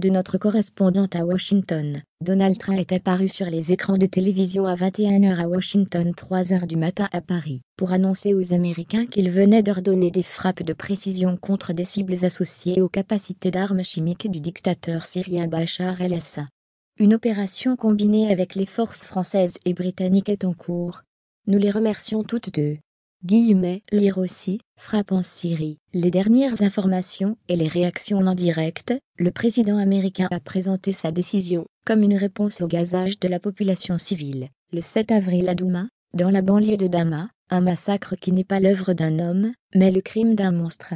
de notre correspondante à Washington, Donald Trump est apparu sur les écrans de télévision à 21h à Washington 3h du matin à Paris, pour annoncer aux Américains qu'il venait d'ordonner des frappes de précision contre des cibles associées aux capacités d'armes chimiques du dictateur syrien Bachar el-Assad. Une opération combinée avec les forces françaises et britanniques est en cours. Nous les remercions toutes deux. Guillemet, lire aussi, frappe en Syrie. Les dernières informations et les réactions en direct, le président américain a présenté sa décision comme une réponse au gazage de la population civile. Le 7 avril à Douma, dans la banlieue de Dama, un massacre qui n'est pas l'œuvre d'un homme, mais le crime d'un monstre.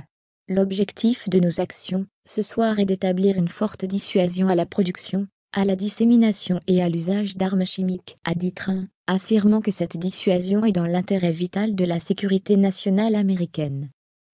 L'objectif de nos actions, ce soir, est d'établir une forte dissuasion à la production, à la dissémination et à l'usage d'armes chimiques, a dit Train affirmant que cette dissuasion est dans l'intérêt vital de la sécurité nationale américaine.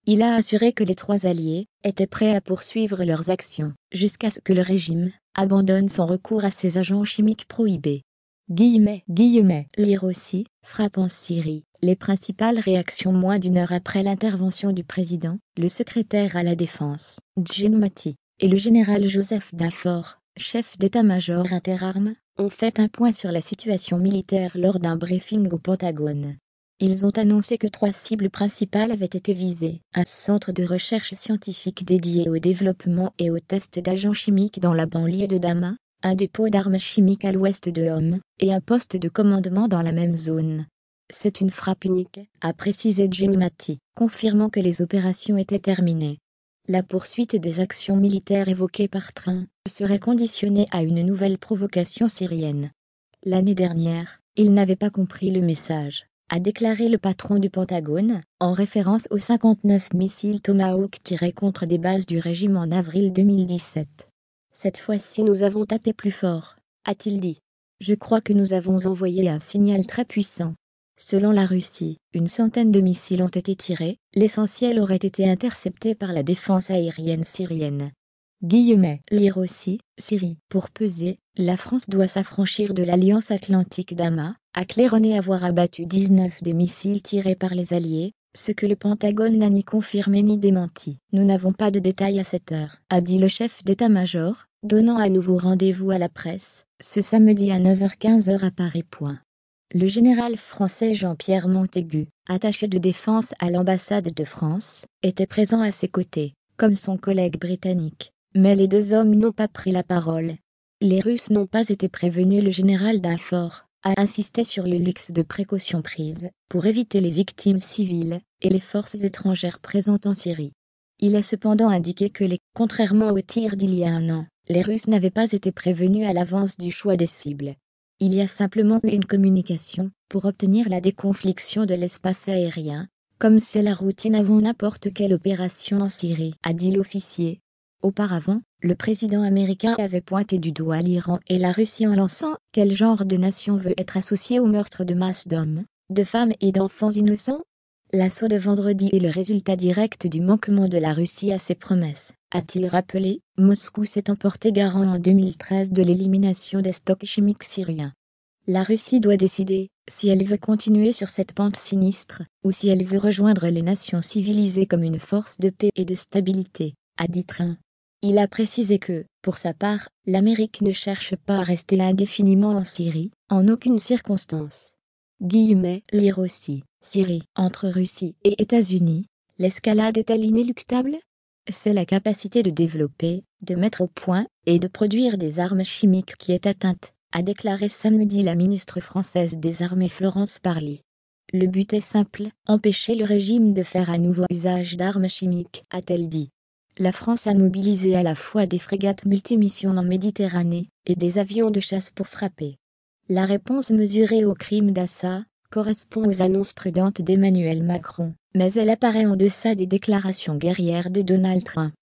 Il a assuré que les trois alliés étaient prêts à poursuivre leurs actions jusqu'à ce que le régime abandonne son recours à ses agents chimiques prohibés. Guillemets, guillemets, lire aussi, frappant en Syrie. Les principales réactions moins d'une heure après l'intervention du président, le secrétaire à la défense, Jim Mati, et le général Joseph Dafford, chef d'état-major interarmes, ont fait un point sur la situation militaire lors d'un briefing au Pentagone. Ils ont annoncé que trois cibles principales avaient été visées. Un centre de recherche scientifique dédié au développement et aux tests d'agents chimiques dans la banlieue de Dama, un dépôt d'armes chimiques à l'ouest de Homme, et un poste de commandement dans la même zone. C'est une frappe unique, a précisé Jim Mattis, confirmant que les opérations étaient terminées. La poursuite des actions militaires évoquées par Train serait conditionnée à une nouvelle provocation syrienne. L'année dernière, il n'avait pas compris le message, a déclaré le patron du Pentagone, en référence aux 59 missiles Tomahawk tirés contre des bases du régime en avril 2017. Cette fois-ci nous avons tapé plus fort, a-t-il dit. Je crois que nous avons envoyé un signal très puissant, Selon la Russie, une centaine de missiles ont été tirés, l'essentiel aurait été intercepté par la défense aérienne syrienne. Guillemet Lire aussi, Syrie. Pour peser, la France doit s'affranchir de l'Alliance Atlantique d'Ama, a claironné avoir abattu 19 des missiles tirés par les Alliés, ce que le Pentagone n'a ni confirmé ni démenti. Nous n'avons pas de détails à cette heure, a dit le chef d'état-major, donnant à nouveau rendez-vous à la presse, ce samedi à 9h15 à Paris le général français Jean-Pierre Montaigu, attaché de défense à l'ambassade de France, était présent à ses côtés, comme son collègue britannique. Mais les deux hommes n'ont pas pris la parole. Les Russes n'ont pas été prévenus. Le général fort a insisté sur le luxe de précautions prises pour éviter les victimes civiles et les forces étrangères présentes en Syrie. Il a cependant indiqué que, les, contrairement aux tirs d'il y a un an, les Russes n'avaient pas été prévenus à l'avance du choix des cibles il y a simplement une communication pour obtenir la déconfliction de l'espace aérien, comme c'est la routine avant n'importe quelle opération en Syrie, a dit l'officier. Auparavant, le président américain avait pointé du doigt l'Iran et la Russie en lançant Quel genre de nation veut être associée au meurtre de masse d'hommes, de femmes et d'enfants innocents L'assaut de vendredi est le résultat direct du manquement de la Russie à ses promesses. A-t-il rappelé, Moscou s'est emporté garant en 2013 de l'élimination des stocks chimiques syriens. La Russie doit décider si elle veut continuer sur cette pente sinistre ou si elle veut rejoindre les nations civilisées comme une force de paix et de stabilité, a dit Train. Il a précisé que, pour sa part, l'Amérique ne cherche pas à rester indéfiniment en Syrie, en aucune circonstance. Guillemet, lire aussi, Syrie, entre Russie et États-Unis, l'escalade est-elle inéluctable C'est la capacité de développer, de mettre au point et de produire des armes chimiques qui est atteinte, a déclaré samedi la ministre française des Armées Florence Parly. Le but est simple, empêcher le régime de faire à nouveau usage d'armes chimiques, a-t-elle dit. La France a mobilisé à la fois des frégates multimissions en Méditerranée et des avions de chasse pour frapper. La réponse mesurée au crime d'Assa correspond aux annonces prudentes d'Emmanuel Macron, mais elle apparaît en deçà des déclarations guerrières de Donald Trump.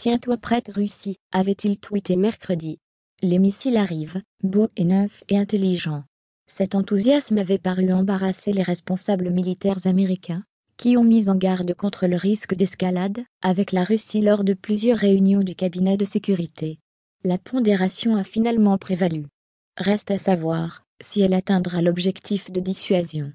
Tiens-toi prête Russie, avait-il tweeté mercredi. Les missiles arrivent, beaux et neufs et intelligents. Cet enthousiasme avait paru embarrasser les responsables militaires américains, qui ont mis en garde contre le risque d'escalade avec la Russie lors de plusieurs réunions du cabinet de sécurité. La pondération a finalement prévalu. Reste à savoir si elle atteindra l'objectif de dissuasion.